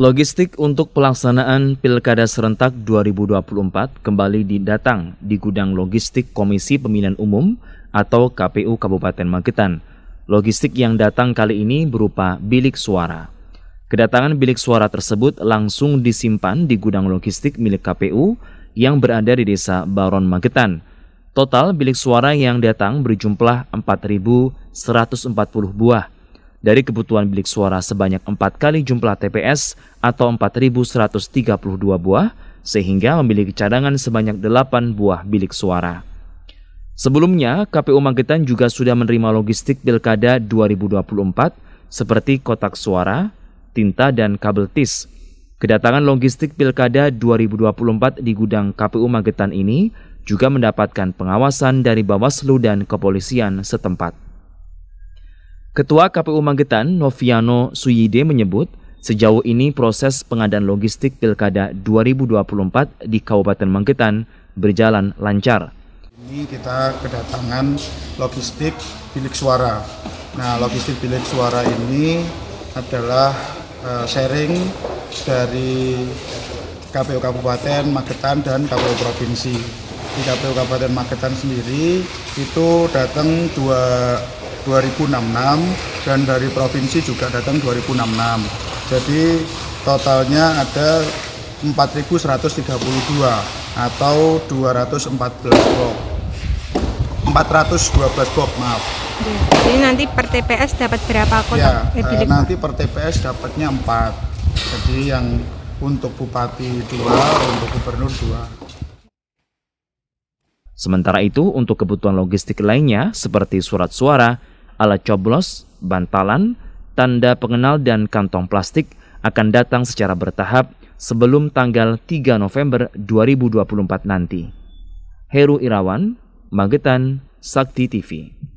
Logistik untuk pelaksanaan Pilkada Serentak 2024 kembali didatang di gudang logistik Komisi Pemilihan Umum atau KPU Kabupaten Magetan. Logistik yang datang kali ini berupa bilik suara. Kedatangan bilik suara tersebut langsung disimpan di gudang logistik milik KPU yang berada di Desa Baron Magetan. Total bilik suara yang datang berjumlah 4.140 buah dari kebutuhan bilik suara sebanyak 4 kali jumlah TPS atau 4.132 buah, sehingga memiliki cadangan sebanyak 8 buah bilik suara. Sebelumnya, KPU Magetan juga sudah menerima logistik Pilkada 2024 seperti kotak suara, tinta, dan kabel tis. Kedatangan logistik Pilkada 2024 di gudang KPU Magetan ini juga mendapatkan pengawasan dari Bawaslu dan kepolisian setempat. Ketua KPU Magetan, Noviano Suyide menyebut, sejauh ini proses pengadaan logistik Pilkada 2024 di Kabupaten Magetan berjalan lancar. Ini kita kedatangan logistik bilik suara. Nah, logistik bilik suara ini adalah eh, sharing dari KPU Kabupaten Magetan dan KPU Provinsi di KPU Kabupaten Magetan sendiri itu datang 2, 2066 dan dari provinsi juga datang 2066. Jadi totalnya ada 4132 atau 214 blok. 412 blok, maaf. Jadi nanti per TPS dapat berapa kotak? Ya, eh, nanti per TPS dapatnya 4. Jadi yang untuk bupati 2, untuk gubernur 2. Sementara itu, untuk kebutuhan logistik lainnya seperti surat suara, alat coblos, bantalan, tanda pengenal dan kantong plastik akan datang secara bertahap sebelum tanggal 3 November 2024 nanti. Heru Irawan, Magetan, Sakti TV.